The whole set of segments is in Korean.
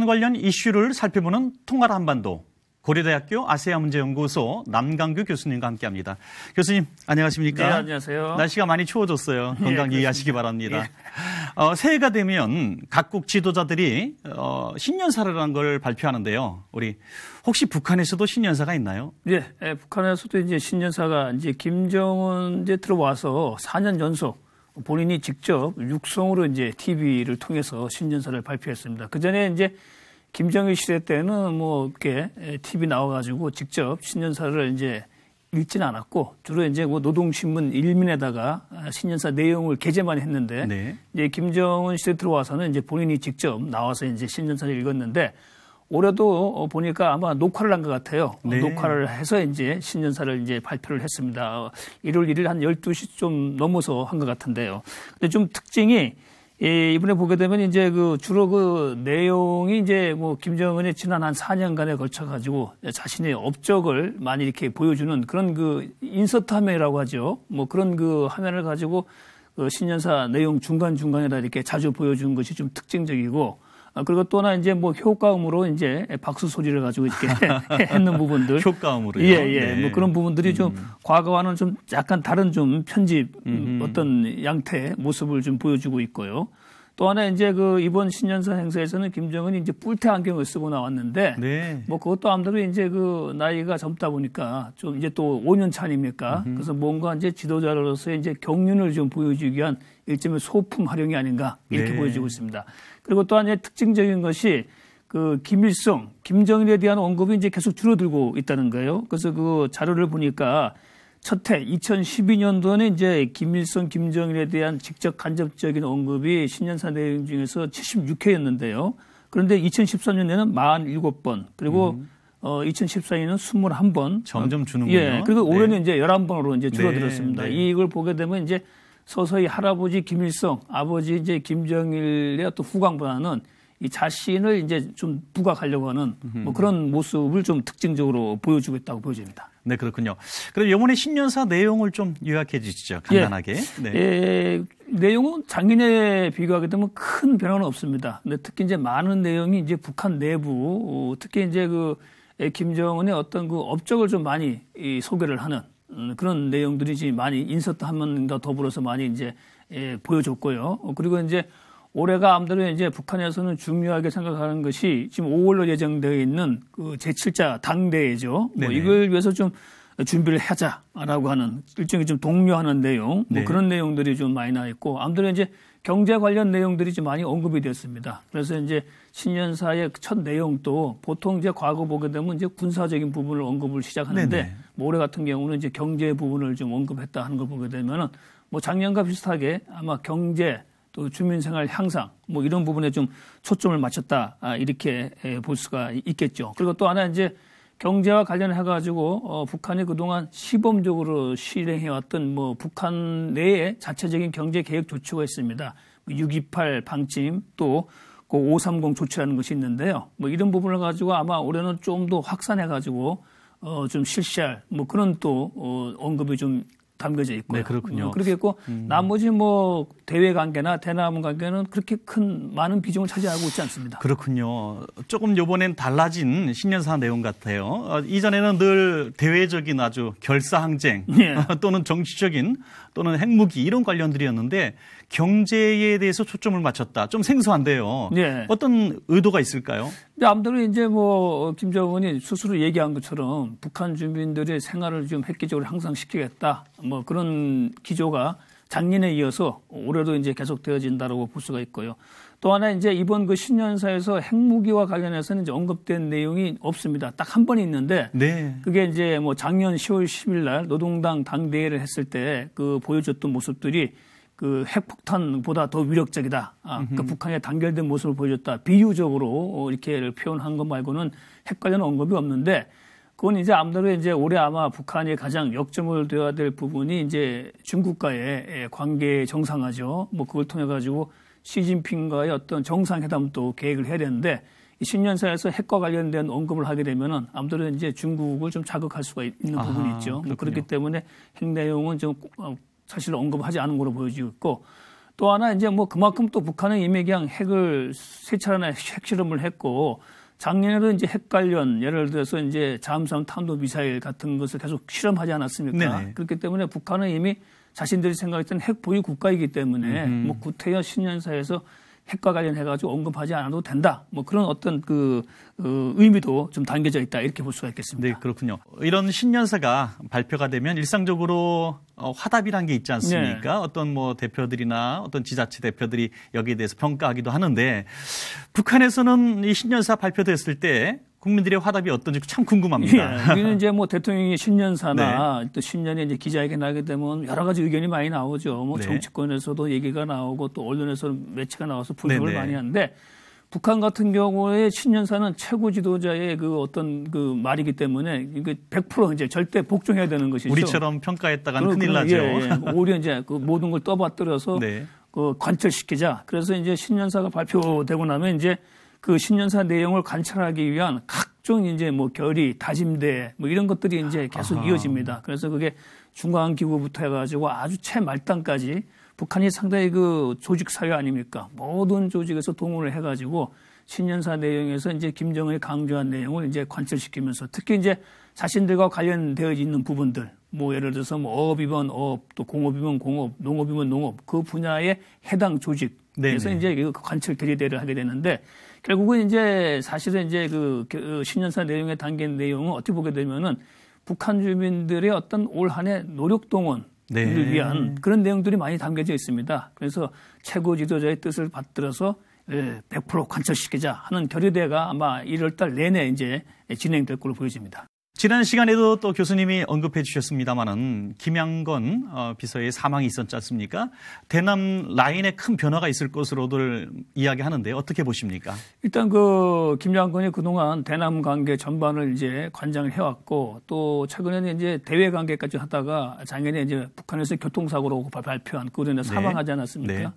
북한 관련 이슈를 살펴보는 통할 한반도 고려대학교 아세아 문제연구소 남강규 교수님과 함께합니다. 교수님 안녕하십니까? 네, 안녕하세요. 날씨가 많이 추워졌어요. 예, 건강 예, 유의하시기 바랍니다. 예. 어, 새해가 되면 각국 지도자들이 어, 신년사라는 걸 발표하는데요. 우리 혹시 북한에서도 신년사가 있나요? 예, 예 북한에서도 이제 신년사가 이제 김정은 이제 들어와서 4년 연속 본인이 직접 육성으로 이제 TV를 통해서 신년사를 발표했습니다. 그 전에 이제 김정일 시대 때는 뭐 이렇게 TV 나와가지고 직접 신년사를 이제 읽진 않았고 주로 이제 뭐 노동신문 일민에다가 신년사 내용을 게재만 했는데 네. 이제 김정은 시대 들어와서는 이제 본인이 직접 나와서 이제 신년사를 읽었는데 올해도 어, 보니까 아마 녹화를 한 것 같아요. 네. 녹화를 해서 이제 신년사를 이제 발표를 했습니다. 1월 1일 한 12시 좀 넘어서 한 것 같은데요. 근데 좀 특징이 예, 이번에 보게 되면 이제 그 주로 그 내용이 이제 뭐김정은이 지난 한 4년간에 걸쳐 가지고 자신의 업적을 많이 이렇게 보여주는 그런 그 인서트 화면이라고 하죠. 뭐 그런 그 화면을 가지고 그 신년사 내용 중간 중간에다 이렇게 자주 보여주는 것이 좀 특징적이고 아, 그리고 또 하나 이제 뭐 효과음으로 이제 박수 소리를 가지고 이렇게 했는 부분들 효과음으로 예, 예. 네. 뭐 그런 부분들이 좀 음. 과거와는 좀 약간 다른 좀 편집 음. 어떤 양태 모습을 좀 보여주고 있고요. 또 하나 이제 그 이번 신년사 행사에서는 김정은이 이제 뿔테 안경을 쓰고 나왔는데 네. 뭐 그것도 아무래도 이제 그 나이가 젊다 보니까 좀 이제 또 5년 차입니까? 그래서 뭔가 이제 지도자로서 이제 경륜을 좀 보여주기 위한 일종의 소품 활용이 아닌가 이렇게 네. 보여지고 있습니다. 그리고 또 하나의 특징적인 것이 그 김일성, 김정일에 대한 언급이 이제 계속 줄어들고 있다는 거예요. 그래서 그 자료를 보니까 첫해 2012년도에는 이제 김일성, 김정일에 대한 직접 간접적인 언급이 신년사 내용 중에서 76회였는데요. 그런데 2013년에는 47번, 그리고 음. 어, 2014년에는 21번. 점점 어, 주는군요. 예. 그리고 네. 올해는 네. 이제 11번으로 이제 줄어들었습니다. 네, 네. 이걸 보게 되면 이제 서서히 할아버지 김일성, 아버지 이제 김정일의 어떤 후광보다는 이 자신을 이제 좀 부각하려고 하는 뭐 그런 모습을 좀 특징적으로 보여주고 있다고 보여집니다. 네, 그렇군요. 그럼 영번에 신년사 내용을 좀 요약해 주시죠. 간단하게. 예, 네. 예, 내용은 작년에 비교하게 되면 큰 변화는 없습니다. 근데 특히 이제 많은 내용이 이제 북한 내부, 어, 특히 이제 그 김정은의 어떤 그 업적을 좀 많이 이, 소개를 하는 음, 그런 내용들이 많이 인서트 한번과 더불어서 많이 이제 예, 보여줬고요. 어, 그리고 이제 올해가 아무래도 이제 북한에서는 중요하게 생각하는 것이 지금 5월로 예정되어 있는 그 제7자 당대회죠. 뭐 이걸 위해서 좀 준비를 하자라고 하는 일종의 좀 독려하는 내용 뭐 네. 그런 내용들이 좀 많이 나 있고 아무래도 이제 경제 관련 내용들이 좀 많이 언급이 됐습니다. 그래서 이제 신년사의 첫 내용도 보통 이제 과거 보게 되면 이제 군사적인 부분을 언급을 시작하는데 네 올해 같은 경우는 이제 경제 부분을 좀 언급했다 하는 걸 보게 되면은 뭐 작년과 비슷하게 아마 경제 또 주민생활 향상 뭐 이런 부분에 좀 초점을 맞췄다 아, 이렇게 볼 수가 있겠죠. 그리고 또 하나 이제 경제와 관련해 가지고 어, 북한이 그동안 시범적으로 실행해왔던 뭐 북한 내에 자체적인 경제 개혁 조치가 있습니다. 6.28 뭐 방침 또그 530 조치라는 것이 있는데요. 뭐 이런 부분을 가지고 아마 올해는 좀 더 확산해 가지고 어, 좀 실시할 뭐 그런 또 어, 언급이 좀 담겨져 있고 네, 그렇군요. 음, 그렇게 했고 음. 나머지 뭐 대외 관계나 대남 관계는 그렇게 큰 많은 비중을 차지하고 있지 않습니다. 그렇군요. 조금 요번엔 달라진 신년사 내용 같아요. 어, 이전에는 늘 대외적인 아주 결사항쟁 예. 또는 정치적인 또는 핵무기 이런 관련들이었는데 경제에 대해서 초점을 맞췄다. 좀 생소한데요. 예. 어떤 의도가 있을까요? 근데 아무튼 이제 뭐 김정은이 스스로 얘기한 것처럼 북한 주민들의 생활을 좀 획기적으로 향상시키겠다 뭐 그런 기조가 작년에 이어서 올해도 이제 계속 되어진다라고 볼 수가 있고요. 또 하나 이제 이번 그 신년사에서 핵무기와 관련해서는 이제 언급된 내용이 없습니다. 딱 한 번 있는데 네. 그게 이제 뭐 작년 10월 10일 날 노동당 당대회를 했을 때 그 보여줬던 모습들이 그 핵폭탄보다 더 위력적이다. 아, 그 그러니까 북한의 단결된 모습을 보여줬다. 비유적으로 이렇게 표현한 것 말고는 핵 관련 언급이 없는데 그건 이제 아무래도 이제 올해 아마 북한이 가장 역점을 둬야 될 부분이 이제 중국과의 예, 관계 정상화죠. 뭐 그걸 통해 가지고 시진핑과의 어떤 정상회담도 계획을 해야 되는데 이 신년사에서 핵과 관련된 언급을 하게 되면은 아무래도 이제 중국을 좀 자극할 수가 있는 부분이 있죠. 그렇 뭐 그렇기 때문에 핵 내용은 좀 어, 사실 언급하지 않은 걸로 보여지고 있고 또 하나 이제 뭐 그만큼 또 북한은 이미 그냥 핵을 세 차례나 핵실험을 했고 작년에도 이제 핵 관련 예를 들어서 이제 잠수함 탄도 미사일 같은 것을 계속 실험하지 않았습니까? 네네. 그렇기 때문에 북한은 이미 자신들이 생각했던 핵 보유 국가이기 때문에 음. 뭐 구태여 신년사에서 핵과 관련해 가지고 언급하지 않아도 된다. 뭐 그런 어떤 그, 그 의미도 좀 담겨져 있다 이렇게 볼 수가 있겠습니다. 네, 그렇군요. 이런 신년사가 발표가 되면 일상적으로 어, 화답이란 게 있지 않습니까? 네. 어떤 뭐 대표들이나 어떤 지자체 대표들이 여기에 대해서 평가하기도 하는데 북한에서는 이 신년사 발표됐을 때 국민들의 화답이 어떤지 참 궁금합니다. 예, 우리는 이제 뭐 대통령이 신년사나 네. 또 신년에 이제 기자회견 하게 되면 여러 가지 의견이 많이 나오죠. 뭐 네. 정치권에서도 얘기가 나오고 또 언론에서 매체가 나와서 분석을 네, 네. 많이 하는데 북한 같은 경우에 신년사는 최고 지도자의 그 어떤 그 말이기 때문에 100% 이제 절대 복종해야 되는 것이죠. 우리처럼 평가했다가는 큰일 나죠. 예, 예. 뭐 오히려 이제 그 모든 걸 떠받들어서 네. 그 관철시키자. 그래서 이제 신년사가 발표되고 나면 이제 그 신년사 내용을 관찰하기 위한 각종 이제 뭐 결의, 다짐대 뭐 이런 것들이 이제 계속 아하. 이어집니다. 그래서 그게 중앙기구부터 해가지고 아주 최말단까지 북한이 상당히 그 조직 사회 아닙니까? 모든 조직에서 동원을 해가지고 신년사 내용에서 이제 김정은이 강조한 내용을 이제 관철시키면서 특히 이제 자신들과 관련되어 있는 부분들 뭐 예를 들어서 뭐 어업이면 어업 또 공업이면 공업 농업이면 농업 그 분야에 해당 조직에서 네네. 이제 그 관철 대리대를 하게 되는데 결국은 이제 사실은 이제 그, 그 신년사 내용의 단계 내용은 어떻게 보게 되면은 북한 주민들의 어떤 올 한해 노력 동원을 네. 위한 그런 내용들이 많이 담겨져 있습니다. 그래서 최고 지도자의 뜻을 받들어서 100% 예, 관철시키자 하는 결의대가 아마 1월달 내내 이제 진행될 걸로 보여집니다. 지난 시간에도 또 교수님이 언급해 주셨습니다마는 김양건 어, 비서의 사망이 있었지 않습니까? 대남 라인에 큰 변화가 있을 것으로들 이야기하는데 어떻게 보십니까? 일단 그 김양건이 그동안 대남 관계 전반을 이제 관장을 해왔고 또 최근에는 이제 대외 관계까지 하다가 작년에 이제 북한에서 교통사고로 그 발표한 그후에 네. 사망하지 않았습니까? 네. 네.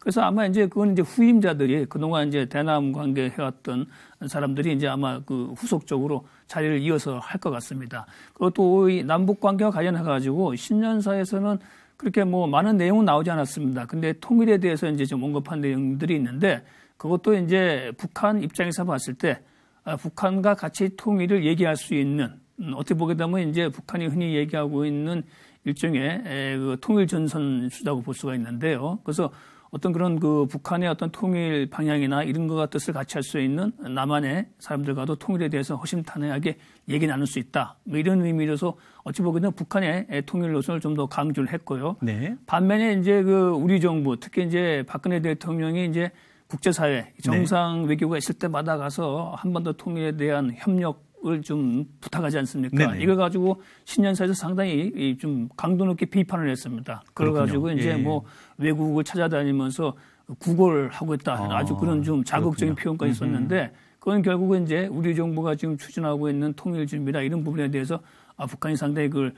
그래서 아마 이제 그건 이제 후임자들이 그동안 이제 대남 관계 해왔던 사람들이 이제 아마 그 후속적으로 자리를 이어서 할 것 같습니다. 그것도 남북 관계와 관련해 가지고 신년사에서는 그렇게 뭐 많은 내용은 나오지 않았습니다. 근데 통일에 대해서 이제 좀 언급한 내용들이 있는데 그것도 이제 북한 입장에서 봤을 때 아, 북한과 같이 통일을 얘기할 수 있는 음, 어떻게 보게 되면 이제 북한이 흔히 얘기하고 있는 일종의 그 통일 전선 수라고볼 수가 있는데요. 그래서 어떤 그런 그 북한의 어떤 통일 방향이나 이런 것과 뜻을 같이 할 수 있는 남한의 사람들과도 통일에 대해서 허심탄회하게 얘기 나눌 수 있다. 뭐 이런 의미로서 어찌 보면 북한의 통일 노선을 좀 더 강조를 했고요. 네. 반면에 이제 그 우리 정부 특히 이제 박근혜 대통령이 이제 국제사회 네. 정상 외교가 있을 때마다 가서 한 번 더 통일에 대한 협력 을좀 부탁하지 않습니까? 네네. 이걸 가지고 신년사에서 상당히 좀 강도 높게 비판을 했습니다. 그래 가지고 이제 예. 뭐 외국을 찾아다니면서 구걸 하고 있다. 아, 주 그런 좀 자극적인 그렇군요. 표현까지 썼는데 그건 결국은 이제 우리 정부가 지금 추진하고 있는 통일 준비나 이런 부분에 대해서 북한이 상당히 그걸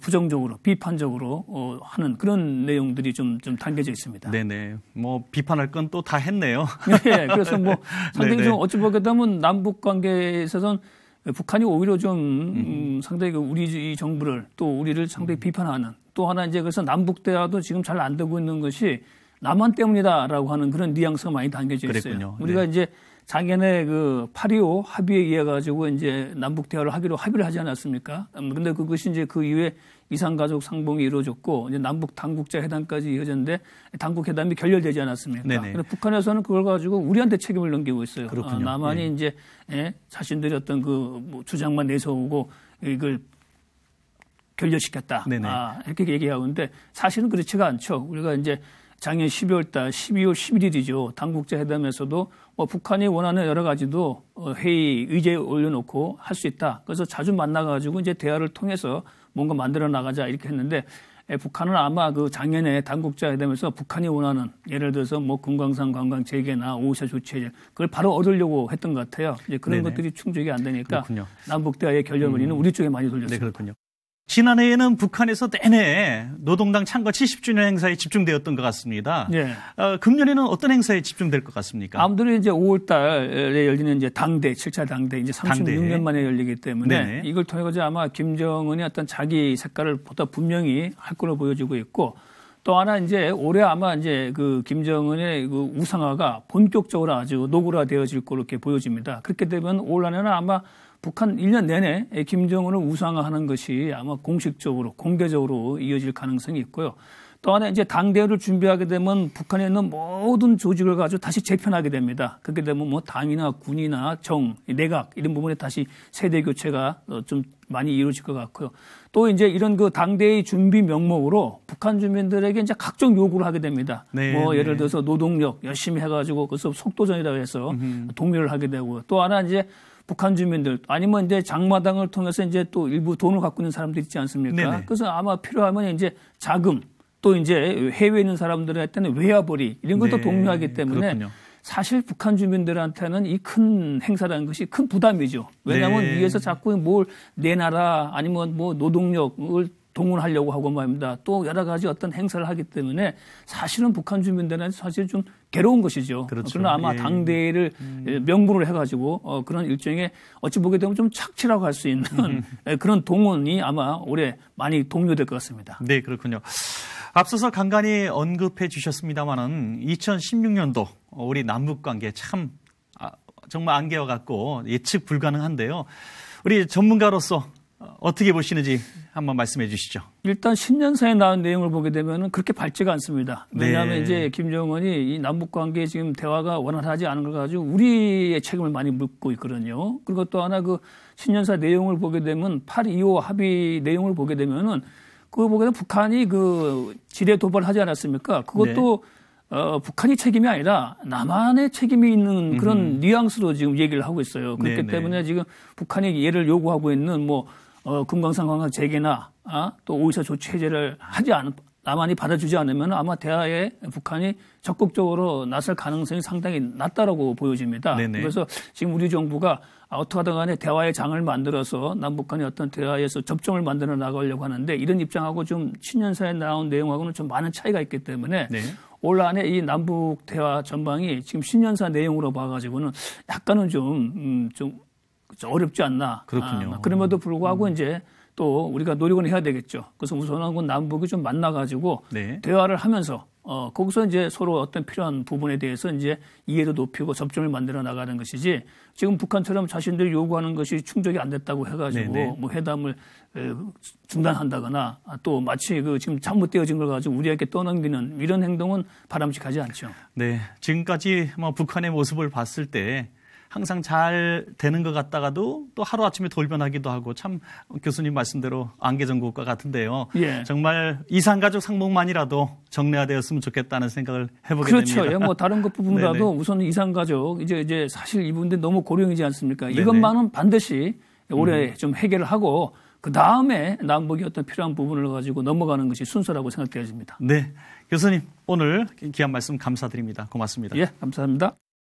부정적으로 비판적으로 어, 하는 그런 내용들이 좀, 좀 담겨져 있습니다. 네네. 뭐 비판할 건 또 다 했네요. 네. 그래서 뭐 상당히 네네. 좀 어찌 보게 되면 남북 관계에 있어서는 북한이 오히려 좀 음, 음 상당히 그 우리 정부를 또 우리를 상당히 음. 비판하는 또 하나 이제 그래서 남북 대화도 지금 잘 안 되고 있는 것이 남한 때문이다라고 하는 그런 뉘앙스가 많이 담겨져 있어요. 네. 그 우리가 이제 작년에 그8.25 합의에 의해 가지고 이제 남북 대화를 하기로 합의를 하지 않았습니까? 그런데 음, 그것이 이제 그 이후에 이산가족 상봉이 이루어졌고 이제 남북 당국자 회담까지 이어졌는데 당국 회담이 결렬되지 않았습니까? 그래서 북한에서는 그걸 가지고 우리한테 책임을 넘기고 있어요. 그렇군요. 아, 남한이 네. 예. 이제 예, 자신들이 어떤 그뭐 주장만 내세우고 이걸 결렬시켰다. 네네. 아, 이렇게 얘기하는데 고있 사실은 그렇지가 않죠. 우리가 이제 작년 12월 달 12월 11일이죠. 당국자 회담에서도 뭐 북한이 원하는 여러 가지도 어, 회의 의제에 올려놓고 할 수 있다. 그래서 자주 만나가지고 이제 대화를 통해서 뭔가 만들어 나가자 이렇게 했는데 예, 북한은 아마 그 작년에 당국자에담면서 북한이 원하는 예를 들어서 뭐 금강산 관광 재개나 오샤 조치 그걸 바로 얻으려고 했던 것 같아요. 이제 그런 네네. 것들이 충족이 안 되니까 그렇군요. 남북 대화의 결렬문의는 음. 우리 쪽에 많이 돌렸습니다. 네, 그렇군요. 지난해에는 북한에서 내내 노동당 창거 70주년 행사에 집중되었던 것 같습니다. 예. 어, 금년에는 어떤 행사에 집중될 것 같습니까? 아무래도 이제 5월 달에 열리는 이제 당대, 7차 당대, 이제 36년 당대. 만에 열리기 때문에 네 이걸 통해 서 아마 김정은이 어떤 자기 색깔을 보다 분명히 할 걸로 보여지고 있고 또 하나 이제 올해 아마 이제 그 김정은의 그 우상화가 본격적으로 아주 노골화되어질 걸로 이렇게 보여집니다. 그렇게 되면 올 한해는 아마 북한 1년 내내 김정은을 우상화하는 것이 아마 공식적으로 공개적으로 이어질 가능성이 있고요. 또 하나 이제 당대회를 준비하게 되면 북한에 있는 모든 조직을 가지고 다시 재편하게 됩니다. 그렇게 되면 뭐 당이나 군이나 정, 내각 이런 부분에 다시 세대 교체가 어, 좀 많이 이루어질 것 같고요. 또 이제 이런 그 당대의 준비 명목으로 북한 주민들에게 이제 각종 요구를 하게 됩니다. 네, 뭐 네. 예를 들어서 노동력 열심히 해가지고 그래서 속도전이라고 해서 동료를 하게 되고 또 하나 이제 북한 주민들 아니면 이제 장마당을 통해서 이제 또 일부 돈을 갖고 있는 사람들 있지 않습니까? 네네. 그래서 아마 필요하면 이제 자금 또 이제 해외에 있는 사람들한테는 외화벌이 이런 것도 네. 독려하기 때문에 그렇군요. 사실 북한 주민들한테는 이 큰 행사라는 것이 큰 부담이죠. 왜냐하면 네. 위에서 자꾸 뭘 내 나라 아니면 뭐 노동력을 동원하려고 하고 말입니다. 또 여러 가지 어떤 행사를 하기 때문에 사실은 북한 주민들한테 사실 좀 괴로운 것이죠. 그렇죠. 그러나 아마 예. 당대를 음. 예, 명분으로 해가지고 어, 그런 일종의 어찌 보게 되면 좀 착취라고 할 수 있는 음. 예, 그런 동원이 아마 올해 많이 독려될 것 같습니다. 네, 그렇군요. 앞서서 간간히 언급해 주셨습니다만은 2016년도 우리 남북 관계 참 아, 정말 안개와 같고 예측 불가능한데요. 우리 전문가로서 어떻게 보시는지 한번 말씀해 주시죠. 일단 10년사에 나온 내용을 보게 되면 그렇게 밝지가 않습니다. 네. 왜냐하면 네. 이제 김정은이 이 남북 관계 지금 대화가 원활하지 않은 걸 가지고 우리의 책임을 많이 묻고 있거든요. 그리고 또 하나 그 10년사 내용을 보게 되면 8.25 합의 내용을 보게 되면은 그거 보게 되면 북한이 그 지뢰 도발하지 않았습니까? 그것도 네. 어, 북한이 책임이 아니라 남한의 책임이 있는 그런 음. 뉘앙스로 지금 얘기를 하고 있어요. 그렇기 네네. 네. 때문에 지금 북한이 예를 요구하고 있는 뭐 어, 금강산 관광 재개나 아, 또 오이사 조치 해제를 하지 않, 나만이 받아주지 않으면 아마 대화에 북한이 적극적으로 나설 가능성이 상당히 낮다라고 보여집니다. 네네. 그래서 지금 우리 정부가 어떻게든 간에 대화의 장을 만들어서 남북한의 어떤 대화에서 접종을 만들어 나가려고 하는데 이런 입장하고 좀 친년사에 나온 내용하고는 좀 많은 차이가 있기 때문에 네. 올 한해 이 남북 대화 전망이 지금 신년사 내용으로 봐가지고는 약간은 좀, 음, 좀 어렵지 않나. 그렇군요. 아, 그럼에도 불구하고 음. 이제 또 우리가 노력은 해야 되겠죠. 그래서 우선은 남북이 좀 만나가지고 네. 대화를 하면서 어, 거기서 이제 서로 어떤 필요한 부분에 대해서 이제 이해도 높이고 접점을 만들어 나가는 것이지 지금 북한처럼 자신들이 요구하는 것이 충족이 안 됐다고 해가지고 네네. 네. 뭐 회담을 중단한다거나 아, 또 마치 그 지금 잘못 되어진 걸 가지고 우리에게 떠넘기는 이런 행동은 바람직하지 않죠. 네. 지금까지 뭐 북한의 모습을 봤을 때 항상 잘 되는 것 같다가도 또 하루아침에 돌변하기도 하고 참 교수님 말씀대로 안개전국과 같은데요. 예. 정말 이산가족 상봉만이라도 정례화되었으면 좋겠다는 생각을 해보게 그렇죠. 됩니다. 그렇죠. 뭐 다른 것부분이라도 우선 이산가족 이제 이제 사실 이분들 너무 고령이지 않습니까? 네네. 이것만은 반드시 올해 음. 좀 해결을 하고 그 다음에 남북이 어떤 필요한 부분을 가지고 넘어가는 것이 순서라고 생각되어집니다. 네. 교수님, 오늘 귀한 말씀 감사드립니다. 고맙습니다. 예, 감사합니다.